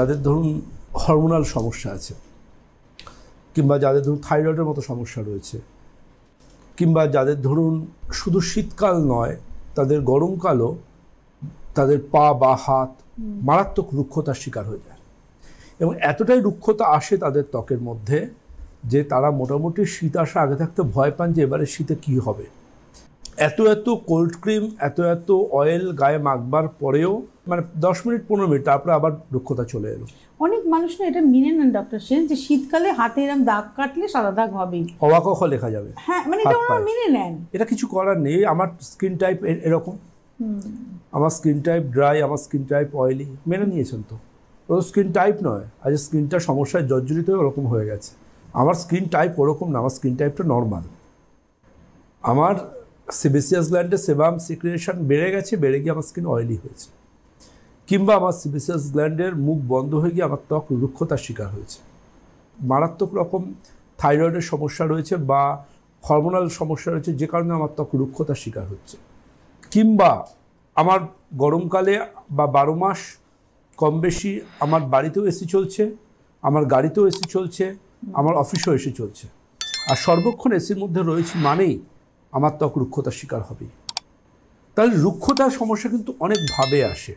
যাদের ধরুন হরমোনাল সমস্যা আছে কিংবা যাদের ধরুন থাইরয়েডের মতো সমস্যা রয়েছে কিংবা যাদের ধরুন শুধু শীতকাল নয় তাদের গরমকালও তাদের পা বা হাত মারাত্মক রুক্ষতার শিকার হয়ে যায় এবং এতটাই রুক্ষতা আসে তাদের ত্বকের মধ্যে যে তারা মোটামুটি শীত আসা আগে থাকতে ভয় পান যে এবারে শীতে কি হবে এত এত কোল্ড ক্রিম এত এত অয়েল গায়ে মাখবার পরেও মানে দশ মিনিট পনেরো মিনিট তারপরে আবার দক্ষতা চলে এলো অনেক মানুষ না এটা মেনে নেন ডক্টর সেন যে শীতকালে হাতে এরম দাগ কাটলে সাদা দাগ হবেই অবাক লেখা যাবে হ্যাঁ মানে এটা মেনে নেন এটা কিছু করার নেই আমার স্কিন টাইপ এরকম আমার স্কিন টাইপ ড্রাই আমার স্কিন টাইপ অয়েলি মেনে নিয়েছেন তো ওর স্কিন টাইপ নয় আজ স্কিনটা সমস্যায় জর্জরিত হয়ে ওরকম হয়ে গেছে আমার স্কিন টাইপ ওরকম না আমার স্কিন টাইপটা নর্মাল আমার সিবিসিয়াস গ্ল্যান্ডে সেবাম সিক্রিয়েশন বেড়ে গেছে বেড়ে গিয়ে আমার স্কিন অয়েলি হয়েছে কিংবা আমার সিবিসিয়াস গ্ল্যান্ডের মুখ বন্ধ হয়ে গিয়ে আমার ত্বক রুক্ষতার শিকার হয়েছে মারাত্মক রকম থাইরয়েডের সমস্যা রয়েছে বা হরমোনাল সমস্যা রয়েছে যে কারণে আমার ত্বক রুক্ষতার শিকার হচ্ছে কিংবা আমার গরমকালে বা বারো মাস কম বেশি আমার বাড়িতেও এসি চলছে আমার গাড়িতেও এসি চলছে আমার অফিসেও এসি চলছে আর সর্বক্ষণ এসির মধ্যে রয়েছে মানেই আমার ত্বক রুক্ষতার শিকার হবে তাহলে রুক্ষতার সমস্যা কিন্তু অনেকভাবে আসে